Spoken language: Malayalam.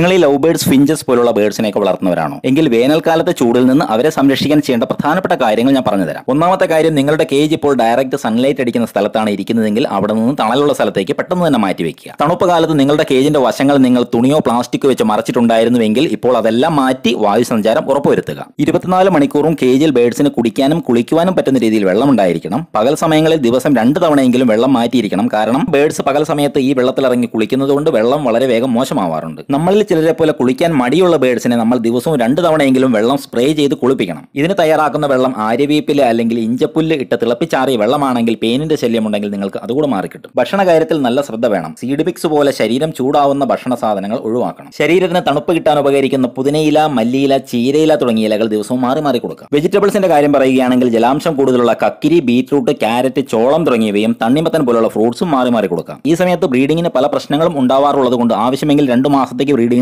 നിങ്ങൾ ഈ ലവ് ബേർഡ്സ് ഫിഞ്ചസ് പോലുള്ള ബേർഡ്സിനെയൊക്കെ വളർത്തുന്നവരാണോ എങ്കിൽ വേനൽക്കാലത്തെ ചൂടിൽ നിന്ന് അവരെ സംരക്ഷിക്കാൻ ചെയ്യേണ്ട പ്രധാനപ്പെട്ട കാര്യങ്ങൾ ഞാൻ പറഞ്ഞുതരാം ഒന്നാമത്തെ കാര്യം നിങ്ങളുടെ കേജ് ഇപ്പോൾ ഡയറക്റ്റ് സൺലൈറ്റ് അടിക്കുന്ന സ്ഥലത്താണ് ഇരിക്കുന്നതെങ്കിൽ അവിടെ നിന്ന് തണലുള്ള സ്ഥലത്തേക്ക് പെട്ടെന്ന് തന്നെ മാറ്റി വെക്കുക തണുപ്പ് കാലത്ത് നിങ്ങളുടെ കേജിന്റെ വശങ്ങൾ നിങ്ങൾ തുണിയോ പ്ലാസ്റ്റിക് വെച്ച് മറച്ചിട്ടുണ്ടായിരുന്നുവെങ്കിൽ ഇപ്പോൾ അതെല്ലാം മാറ്റി വായു സഞ്ചാരം ഉറപ്പുവരുത്തുക ഇരുപത്തിനാല് മണിക്കൂറും കേജിൽ ബേർഡ്സിന് കുടിക്കാനും കുളിക്കുവാനും പറ്റുന്ന രീതിയിൽ വെള്ളം ഉണ്ടായിരിക്കണം പകൽ സമയങ്ങളിൽ ദിവസം രണ്ട് തവണയെങ്കിലും വെള്ളം മാറ്റിയിരിക്കണം കാരണം ബേർഡ്സ് പകൽ സമയത്ത് ഈ വെള്ളത്തിൽ ഇറങ്ങി കുളിക്കുന്നതുകൊണ്ട് വെള്ളം വളരെ വേഗം മോശമാവാറുണ്ട് നമ്മളിൽ ചിലരെ പോലെ കുളിക്കാൻ മടിയുള്ള ബേഡ്സിനെ നമ്മൾ ദിവസവും രണ്ട് തവണയെങ്കിലും വെള്ളം സ്പ്രേ ചെയ്ത് കുളിപ്പിക്കണം ഇതിന് തയ്യാറാക്കുന്ന വെള്ളം ആര്യവീപ്പില അല്ലെങ്കിൽ ഇഞ്ചപ്പുല്ല് ഇട്ട് തിളപ്പിച്ചാറിയ വെള്ളമാണെങ്കിൽ പെയിനിന്റെ ശല്യമുണ്ടെങ്കിൽ നിങ്ങൾക്ക് അതുകൂടെ മാറിക്കിട്ടും ഭക്ഷണ കാര്യത്തിൽ നല്ല ശ്രദ്ധ വേണം സീഡ്ബിക്സ് പോലെ ശരീരം ചൂടാവുന്ന ഭക്ഷണ സാധനങ്ങൾ ഒഴിവാക്കണം ശരീരത്തിന് തണുപ്പ് കിട്ടാൻ ഉപകരിക്കുന്ന പുതിനയില മല്ലിയില ചീരയില തുടങ്ങിയ ഇലകൾ ദിവസവും മാറി മാറി കൊടുക്കുക വെജിറ്റബിൾസിന്റെ കാര്യം പറയുകയാണെങ്കിൽ ജലാംശം കൂടുതലുള്ള കക്കിരി ബീറ്റ്റൂട്ട് ക്യാരറ്റ് ചോളം തുടങ്ങിയവയും തണ്ണിമത്തൻ പോലുള്ള ഫ്രൂട്ട്സും മാറി മാറി കൊടുക്കുക ഈ സമയത്ത് ബ്രീഡിങ്ങിന് പല പ്രശ്നങ്ങളും ഉണ്ടാവാറുള്ളത് കൊണ്ട് ആവശ്യമെങ്കിൽ രണ്ടു മാസത്തേക്ക് ബ്രീഡിംഗ്